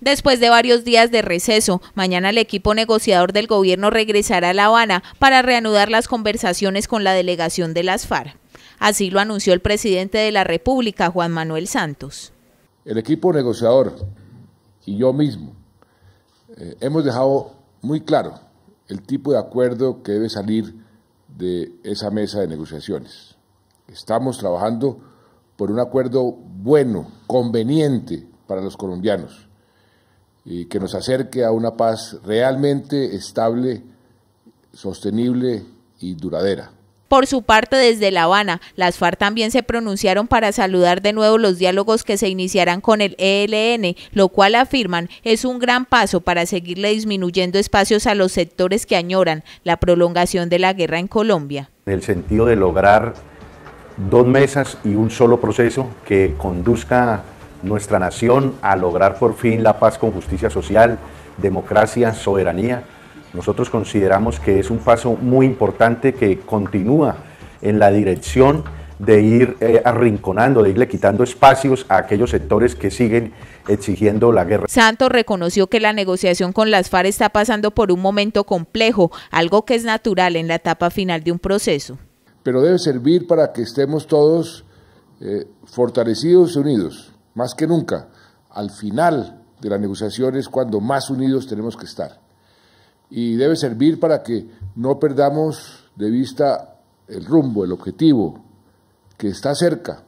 Después de varios días de receso, mañana el equipo negociador del gobierno regresará a La Habana para reanudar las conversaciones con la delegación de las FARC. Así lo anunció el presidente de la República, Juan Manuel Santos. El equipo negociador y yo mismo eh, hemos dejado muy claro el tipo de acuerdo que debe salir de esa mesa de negociaciones. Estamos trabajando por un acuerdo bueno, conveniente para los colombianos y que nos acerque a una paz realmente estable, sostenible y duradera. Por su parte, desde La Habana, las FARC también se pronunciaron para saludar de nuevo los diálogos que se iniciarán con el ELN, lo cual afirman es un gran paso para seguirle disminuyendo espacios a los sectores que añoran la prolongación de la guerra en Colombia. En el sentido de lograr dos mesas y un solo proceso que conduzca nuestra nación a lograr por fin la paz con justicia social, democracia, soberanía. Nosotros consideramos que es un paso muy importante que continúa en la dirección de ir eh, arrinconando, de irle quitando espacios a aquellos sectores que siguen exigiendo la guerra. Santos reconoció que la negociación con las FARC está pasando por un momento complejo, algo que es natural en la etapa final de un proceso. Pero debe servir para que estemos todos eh, fortalecidos y unidos más que nunca, al final de la negociación es cuando más unidos tenemos que estar. Y debe servir para que no perdamos de vista el rumbo, el objetivo, que está cerca,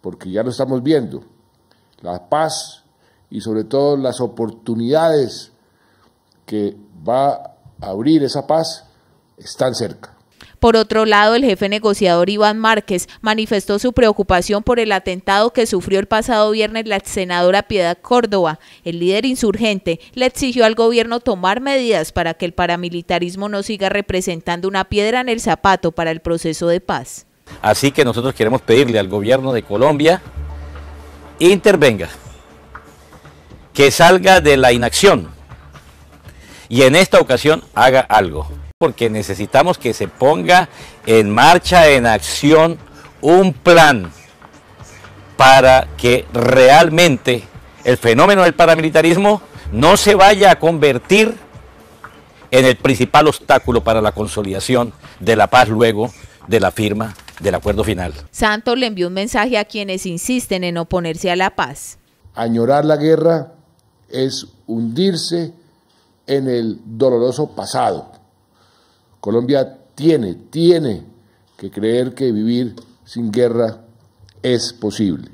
porque ya lo estamos viendo, la paz y sobre todo las oportunidades que va a abrir esa paz están cerca. Por otro lado, el jefe negociador Iván Márquez manifestó su preocupación por el atentado que sufrió el pasado viernes la senadora Piedad Córdoba. El líder insurgente le exigió al gobierno tomar medidas para que el paramilitarismo no siga representando una piedra en el zapato para el proceso de paz. Así que nosotros queremos pedirle al gobierno de Colombia intervenga, que salga de la inacción y en esta ocasión haga algo porque necesitamos que se ponga en marcha, en acción, un plan para que realmente el fenómeno del paramilitarismo no se vaya a convertir en el principal obstáculo para la consolidación de la paz luego de la firma del acuerdo final. Santos le envió un mensaje a quienes insisten en oponerse a la paz. Añorar la guerra es hundirse en el doloroso pasado Colombia tiene, tiene que creer que vivir sin guerra es posible.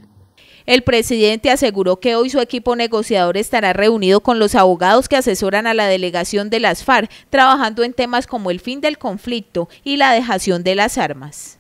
El presidente aseguró que hoy su equipo negociador estará reunido con los abogados que asesoran a la delegación de las FARC, trabajando en temas como el fin del conflicto y la dejación de las armas.